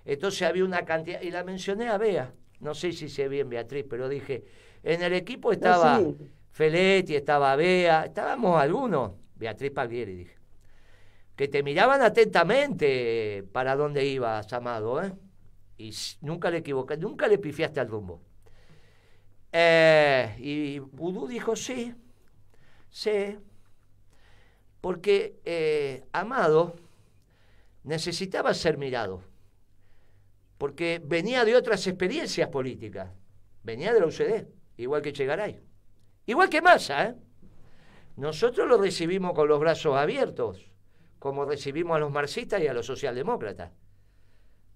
A: Entonces había una cantidad, y la mencioné a Bea, no sé si ve bien Beatriz, pero dije, en el equipo estaba Feletti, estaba Bea, estábamos algunos, Beatriz Paglieri, dije, que te miraban atentamente eh, para dónde ibas, Amado, ¿eh? Y nunca le nunca le pifiaste al rumbo. Eh, y Vudú dijo, sí, sí, porque eh, Amado necesitaba ser mirado, porque venía de otras experiencias políticas, venía de la UCD igual que Chegaray, igual que Massa. ¿eh? Nosotros lo recibimos con los brazos abiertos, como recibimos a los marxistas y a los socialdemócratas.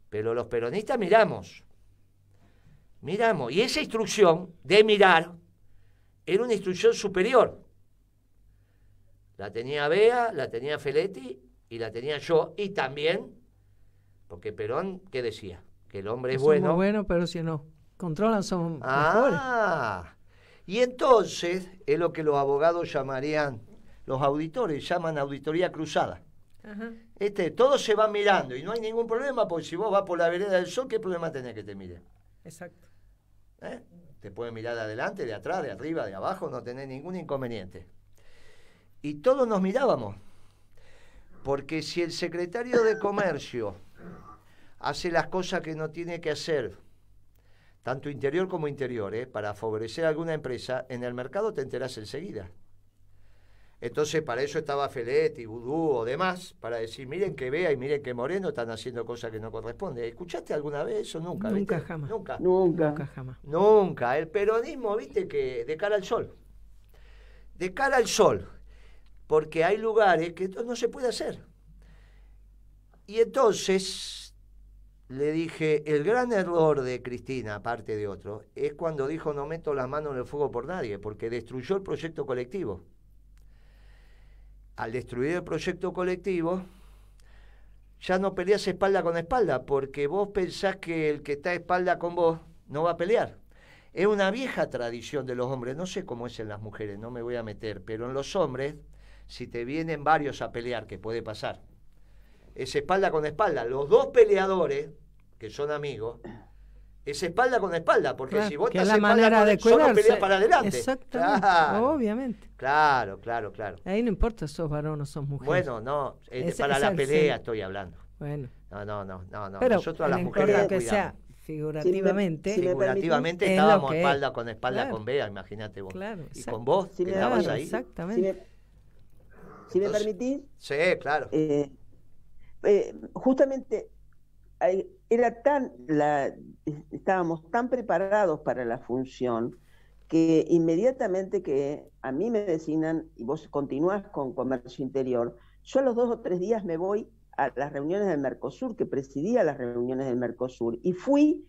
A: Pero los peronistas miramos, miramos, y esa instrucción de mirar era una instrucción superior. La tenía Bea, la tenía Feletti y la tenía yo, y también, porque Perón, ¿qué decía? Que el hombre es, es bueno.
B: bueno, pero si no controlan son ah,
A: Y entonces es lo que los abogados llamarían, los auditores llaman auditoría cruzada. Este, todo se va mirando y no hay ningún problema, porque si vos vas por la vereda del sol, ¿qué problema tenés que te mire? Exacto. ¿Eh? Te pueden mirar de adelante, de atrás, de arriba, de abajo, no tenés ningún inconveniente. Y todos nos mirábamos, porque si el secretario de Comercio hace las cosas que no tiene que hacer, tanto interior como interior, ¿eh? para favorecer alguna empresa, en el mercado te enterás enseguida. Entonces, para eso estaba y Vudú o demás, para decir, miren que Vea y miren que Moreno están haciendo cosas que no corresponden. ¿Escuchaste alguna vez eso? Nunca. Nunca jamás. Nunca. Nunca. Nunca jamás. Nunca. El peronismo, viste, que de cara al sol. De cara al sol. Porque hay lugares que esto no se puede hacer. Y entonces le dije, el gran error de Cristina, aparte de otro, es cuando dijo no meto las manos en el fuego por nadie, porque destruyó el proyecto colectivo. Al destruir el proyecto colectivo, ya no peleas espalda con espalda, porque vos pensás que el que está espalda con vos no va a pelear. Es una vieja tradición de los hombres, no sé cómo es en las mujeres, no me voy a meter, pero en los hombres, si te vienen varios a pelear, que puede pasar, es espalda con espalda. Los dos peleadores que son amigos, es espalda con espalda, porque si vos estás la espalda manera con de cuidarse, para adelante. Exactamente,
B: obviamente.
A: Claro, claro, claro.
B: Ahí no importa sos varón o sos mujer. Bueno, no, para la pelea
A: estoy hablando. Bueno. No, no, no, no, no. Pero Nosotros las mujeres las que sea figurativamente. figurativamente estábamos espalda con espalda con Bea, imagínate vos. Claro, y con vos estabas ahí.
B: Exactamente. Si me, permitís.
A: Sí, claro. Eh,
D: eh, justamente hay, era tan, la, estábamos tan preparados para la función que inmediatamente que a mí me designan y vos continúas con comercio interior, yo a los dos o tres días me voy a las reuniones del Mercosur, que presidía las reuniones del Mercosur, y fui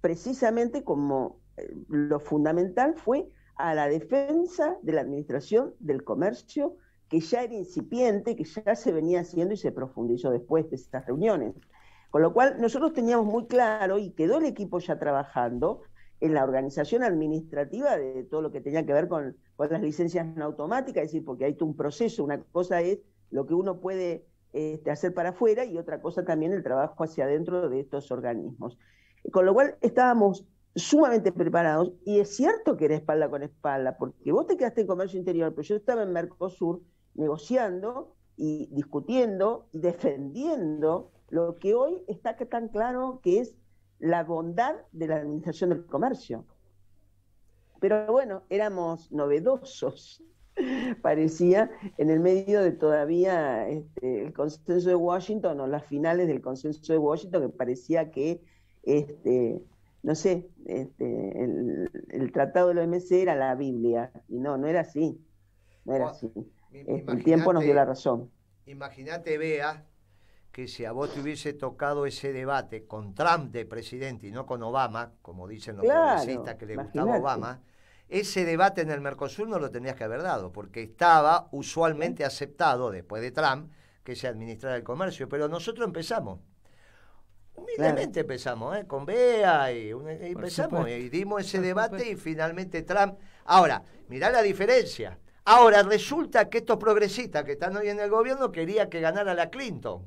D: precisamente como eh, lo fundamental fue a la defensa de la administración del comercio, que ya era incipiente, que ya se venía haciendo y se profundizó después de estas reuniones. Con lo cual, nosotros teníamos muy claro y quedó el equipo ya trabajando en la organización administrativa de todo lo que tenía que ver con, las licencias en automáticas, es decir, porque hay un proceso, una cosa es lo que uno puede este, hacer para afuera y otra cosa también el trabajo hacia adentro de estos organismos. Con lo cual estábamos sumamente preparados y es cierto que era espalda con espalda, porque vos te quedaste en comercio interior, pero yo estaba en Mercosur negociando y discutiendo y defendiendo lo que hoy está tan claro que es la bondad de la administración del comercio. Pero bueno, éramos novedosos, parecía, en el medio de todavía este, el consenso de Washington o las finales del consenso de Washington, que parecía que, este, no sé, este, el, el, tratado de la OMC era la Biblia, y no, no era así, no era así
A: el tiempo nos dio la razón. Imagínate, Bea, que si a vos te hubiese tocado ese debate con Trump de presidente y no con Obama, como dicen los claro, que le gustaba Obama, ese debate en el Mercosur no lo tenías que haber dado, porque estaba usualmente aceptado después de Trump que se administrara el comercio, pero nosotros empezamos. Humildemente empezamos, ¿eh? con BEA y, empezamos y dimos ese debate y finalmente Trump. Ahora, mirá la diferencia. Ahora resulta que estos progresistas que están hoy en el gobierno quería que ganara la Clinton.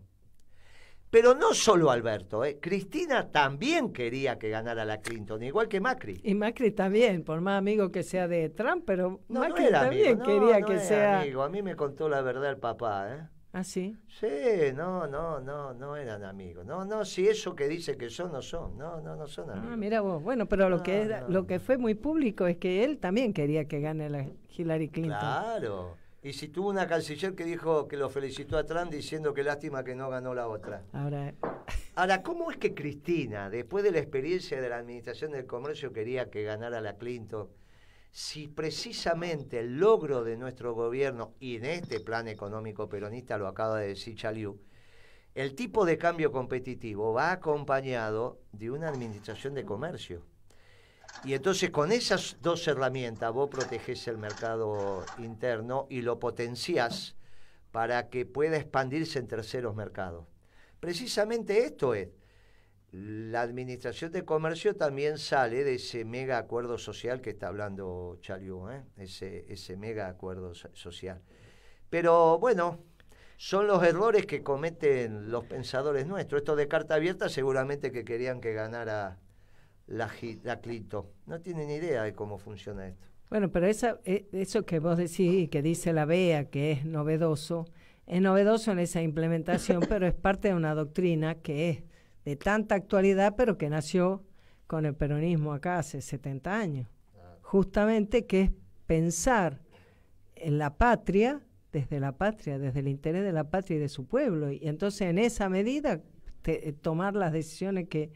A: Pero no solo Alberto, ¿eh? Cristina también quería que ganara la Clinton, igual que Macri.
B: Y Macri también, por más amigo que sea de Trump, pero no, Macri también quería que era sea.
A: A mí me contó la verdad el papá, ¿eh? ¿Ah, sí? Sí, no, no, no, no eran amigos. No, no, si eso que dice que son, no son. No, no, no son ah, amigos. Ah, mira vos. Bueno,
B: pero lo, que era, lo que fue muy público es que él también quería que gane la Hillary Clinton. Claro.
A: Y si tuvo una canciller que dijo que lo felicitó a Trump diciendo que lástima que no ganó la otra. Ahora. Ahora, ¿cómo es que Cristina, después de la experiencia de la administración del comercio, quería que ganara la Clinton? si precisamente el logro de nuestro gobierno, y en este plan económico peronista lo acaba de decir Chaliú, el tipo de cambio competitivo va acompañado de una administración de comercio. Y entonces con esas dos herramientas vos protegés el mercado interno y lo potenciás para que pueda expandirse en terceros mercados. Precisamente esto es, la Administración de Comercio también sale de ese mega acuerdo social que está hablando Chaliú, ¿eh? ese, ese mega acuerdo social. Pero bueno, son los errores que cometen los pensadores nuestros. Esto de carta abierta seguramente que querían que ganara la, Clito. No tienen idea de cómo funciona esto.
B: Bueno, pero e, eso que vos decís, y que dice la BEA, que es novedoso, es novedoso en esa implementación, pero es parte de una doctrina que es de tanta actualidad, pero que nació con el peronismo acá hace 70 años. Ah. Justamente que es pensar en la patria, desde la patria, desde el interés de la patria y de su pueblo. Y entonces en esa medida eh, tomar las decisiones que,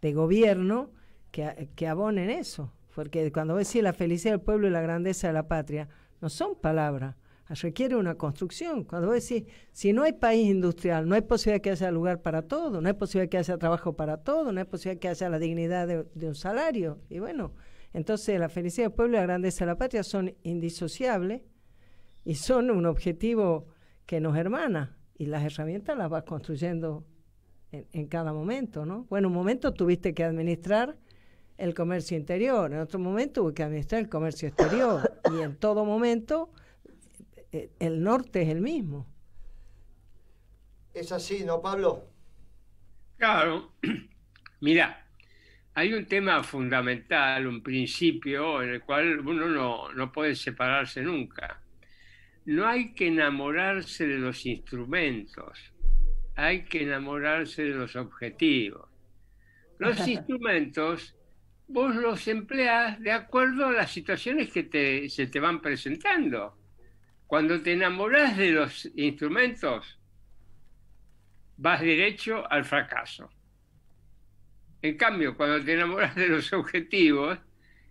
B: de gobierno que, que abonen eso. Porque cuando decís la felicidad del pueblo y la grandeza de la patria, no son palabras, requiere una construcción. Cuando vos decís, si no hay país industrial, no hay posibilidad que haya lugar para todo, no hay posibilidad que haya trabajo para todo, no hay posibilidad que haya la dignidad de, un salario. Y bueno, entonces la felicidad del pueblo y la grandeza de la patria son indisociables y son un objetivo que nos hermana y las herramientas las vas construyendo en, en cada momento, ¿no? Bueno, un momento tuviste que administrar el comercio interior, en otro momento hubo que administrar el comercio exterior y en todo momento eh, el norte es el mismo.
A: Es así, ¿no, Pablo?
C: Claro. Mira, hay un tema fundamental, un principio en el cual uno no, no puede separarse nunca. No hay que enamorarse de los instrumentos, hay que enamorarse de los objetivos. Los instrumentos vos los empleas de acuerdo a las situaciones que te, se te van presentando. Cuando te enamoras de los instrumentos, vas derecho al fracaso. En cambio, cuando te enamoras de los objetivos,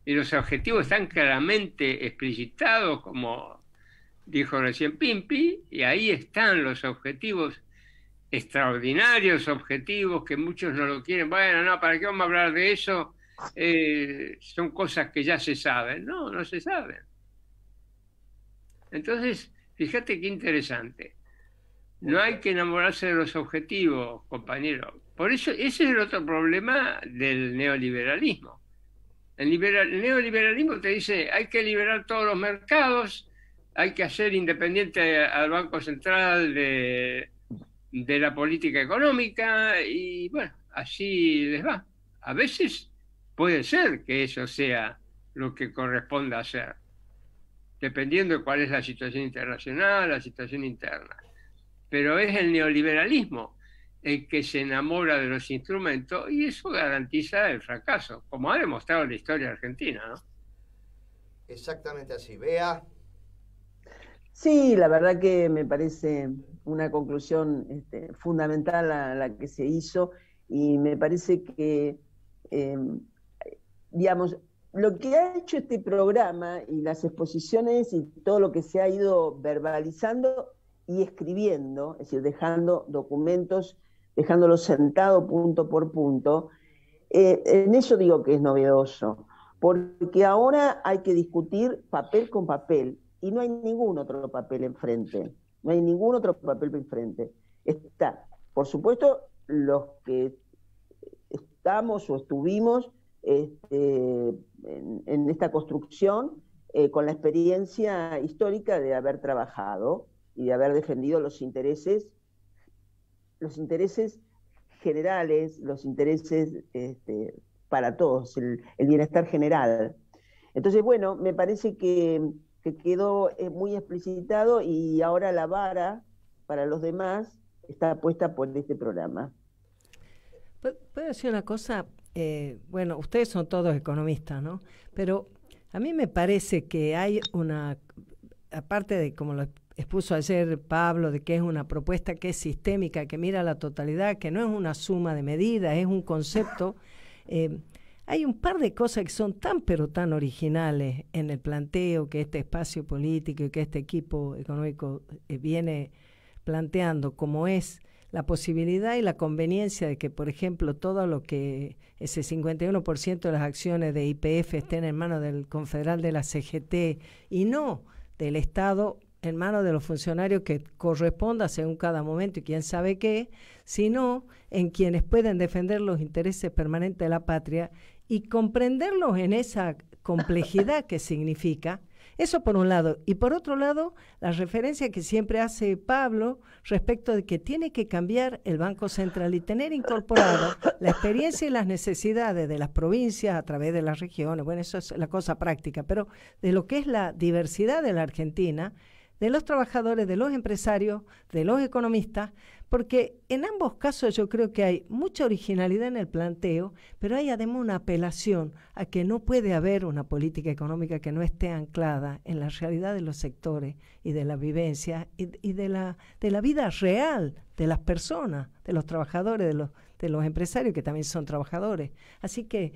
C: y los objetivos están claramente explicitados, como dijo recién Pimpi, y ahí están los objetivos extraordinarios, objetivos que muchos no lo quieren. Bueno, no, ¿para qué vamos a hablar de eso? Eh, son cosas que ya se saben. No, no se saben. Entonces, fíjate qué interesante. No hay que enamorarse de los objetivos, compañero. Por eso, ese es el otro problema del neoliberalismo. El, neoliberalismo te dice, hay que liberar todos los mercados, hay que hacer independiente al Banco Central de, de la política económica y bueno, así les va. A veces puede ser que eso sea lo que corresponda hacer, dependiendo de cuál es la situación internacional, la situación interna. Pero es el neoliberalismo el que se enamora de los instrumentos y eso garantiza el fracaso, como ha demostrado la historia argentina.
A: Exactamente así.
C: Vea.
D: Sí, la verdad que me parece una conclusión este, fundamental la que se hizo y me parece que, eh, digamos, lo que ha hecho este programa y las exposiciones y todo lo que se ha ido verbalizando y escribiendo, es decir, dejando documentos, dejándolo sentado punto por punto, eh, en eso digo que es novedoso, porque ahora hay que discutir papel con papel y no hay ningún otro papel enfrente, no hay ningún otro papel enfrente. Está, por supuesto, los que estamos o estuvimos este, en, esta construcción eh, con la experiencia histórica de haber trabajado y de haber defendido los intereses, los intereses generales, los intereses este, para todos, el, bienestar general. Entonces, bueno, me parece que, que quedó eh, muy explicitado y ahora la vara para los demás está puesta por este programa.
B: ¿Puedo decir una cosa? Eh, bueno, ustedes son todos economistas, ¿no? Pero a mí me parece que hay una, aparte de como lo expuso ayer Pablo, de que es una propuesta que es sistémica, que mira la totalidad, que no es una suma de medidas, es un concepto. Eh, hay un par de cosas que son tan pero tan originales en el planteo que este espacio político y que este equipo económico eh, viene planteando, como es la posibilidad y la conveniencia de que, por ejemplo, todo lo que ese 51% de las acciones de IPF estén en manos del confederal de la CGT y no del Estado en manos de los funcionarios que corresponda según cada momento y quién sabe qué, sino en quienes pueden defender los intereses permanentes de la patria y comprenderlos en esa complejidad que significa eso por un lado. Y por otro lado, la referencia que siempre hace Pablo respecto de que tiene que cambiar el Banco Central y tener incorporado la experiencia y las necesidades de las provincias a través de las regiones. Bueno, eso es la cosa práctica, pero de lo que es la diversidad de la Argentina, de los trabajadores, de los empresarios, de los economistas, porque en ambos casos yo creo que hay mucha originalidad en el planteo, pero hay además una apelación a que no puede haber una política económica que no esté anclada en la realidad de los sectores y de la vivencia y, de, la, vida real de las personas, de los trabajadores, de los, empresarios que también son trabajadores. Así que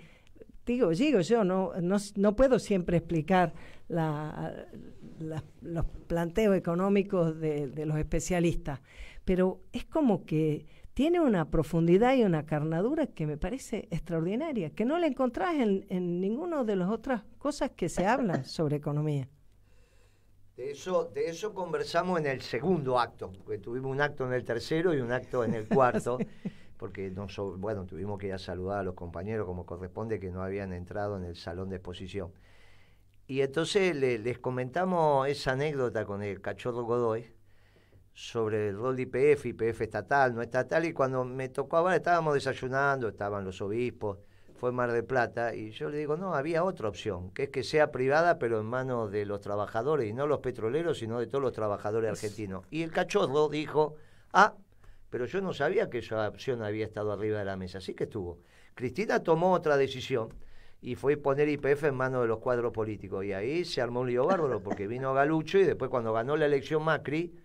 B: digo, digo yo, no, puedo siempre explicar los planteos económicos de los especialistas, pero es como que tiene una profundidad y una carnadura que me parece extraordinaria, que no la encontrás en, ninguna de las otras cosas que se hablan sobre economía.
A: De eso, conversamos en el segundo acto, porque tuvimos un acto en el tercero y un acto en el cuarto, porque bueno, tuvimos que ya saludar a los compañeros como corresponde que no habían entrado en el salón de exposición. Y entonces les comentamos esa anécdota con el cachorro Godoy, sobre el rol de IPF, IPF estatal, no estatal, y cuando me tocó hablar, estábamos desayunando, estaban los obispos, fue Mar de Plata, y yo le digo, no, había otra opción, que es que sea privada, pero en manos de los trabajadores, y no los petroleros, sino de todos los trabajadores argentinos. Y el cachorro dijo, ah, pero yo no sabía que esa opción había estado arriba de la mesa, así que estuvo. Cristina tomó otra decisión y fue poner IPF en manos de los cuadros políticos, y ahí se armó un lío bárbaro, porque vino Galucho, y después cuando ganó la elección Macri,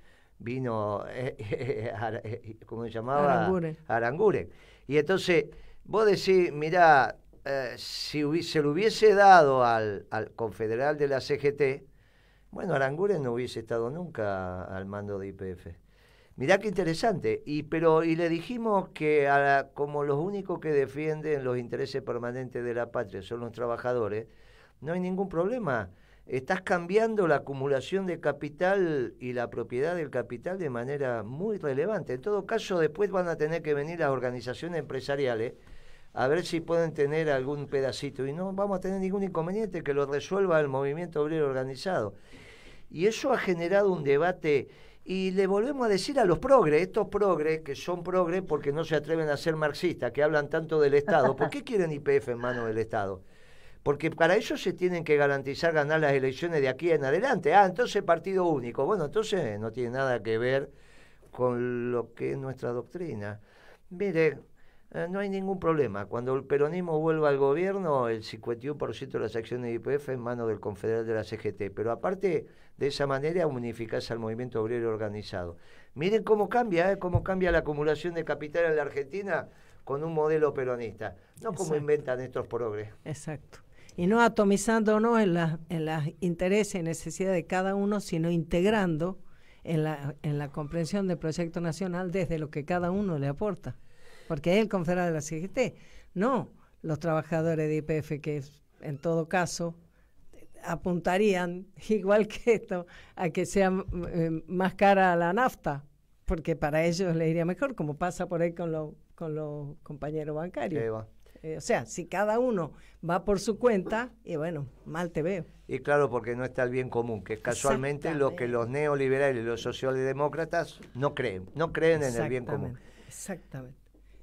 A: vino, eh, eh, eh, eh se llamaba? Aranguren. Y entonces, vos decís, mirá, si se lo hubiese dado al, confederal de la CGT, bueno, Aranguren no hubiese estado nunca al mando de IPF. Mirá qué interesante. Y, pero, y le dijimos que como los únicos que defienden los intereses permanentes de la patria son los trabajadores, no hay ningún problema estás cambiando la acumulación de capital y la propiedad del capital de manera muy relevante. En todo caso, después van a tener que venir las organizaciones empresariales a ver si pueden tener algún pedacito y no vamos a tener ningún inconveniente que lo resuelva el movimiento obrero organizado. Y eso ha generado un debate y le volvemos a decir a los progres, estos progres que son progres porque no se atreven a ser marxistas, que hablan tanto del Estado, ¿por qué quieren IPF en manos del Estado? porque para eso se tienen que garantizar ganar las elecciones de aquí en adelante. Ah, entonces partido único. Bueno, entonces no tiene nada que ver con lo que es nuestra doctrina. Mire, eh, no hay ningún problema. Cuando el peronismo vuelva al gobierno, el 51% de las acciones de IPF en manos del confederal de la CGT. Pero aparte, de esa manera unificarse al movimiento obrero organizado. Miren cómo cambia, eh, cómo cambia la acumulación de capital en la Argentina con un modelo peronista. No como inventan estos progres.
B: Exacto y no atomizándonos en, las en las intereses y necesidades de cada uno, sino integrando en la, en la comprensión del proyecto nacional desde lo que cada uno le aporta. Porque es el confederado de la CGT, no los trabajadores de IPF, que en todo caso apuntarían, igual que esto, a que sea eh, más cara la nafta, porque para ellos le iría mejor, como pasa por ahí con, con los compañeros bancarios. Eh, o sea, si cada uno va por su cuenta, y eh, bueno,
A: mal te veo. Y claro, porque no está el bien común, que es casualmente lo que los neoliberales y los socialdemócratas no creen, no creen en el bien común. Exactamente.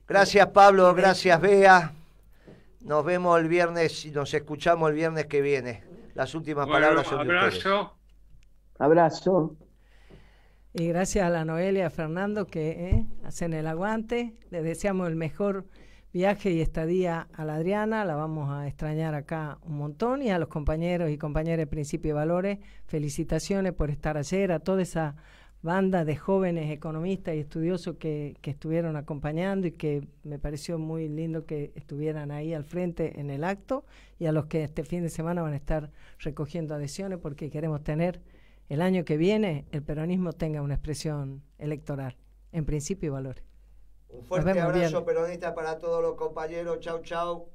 A: Gracias Pablo, gracias Bea. Nos vemos el viernes y nos escuchamos el viernes que viene. Las últimas palabras son abrazo. de ustedes. Abrazo.
B: Y gracias a la Noelia, a Fernando, que eh, hacen el aguante. Les deseamos el mejor viaje y estadía a la Adriana, la vamos a extrañar acá un montón y a los compañeros y compañeras de Principio y Valores, felicitaciones por estar ayer, a toda esa banda de jóvenes economistas y estudiosos que, estuvieron acompañando y que me pareció muy lindo que estuvieran ahí al frente en el acto y a los que este fin de semana van a estar recogiendo adhesiones porque queremos tener el año que viene el peronismo tenga una expresión electoral en principio y valores. Un fuerte abrazo
A: peronista para todos los compañeros. Chau, chau.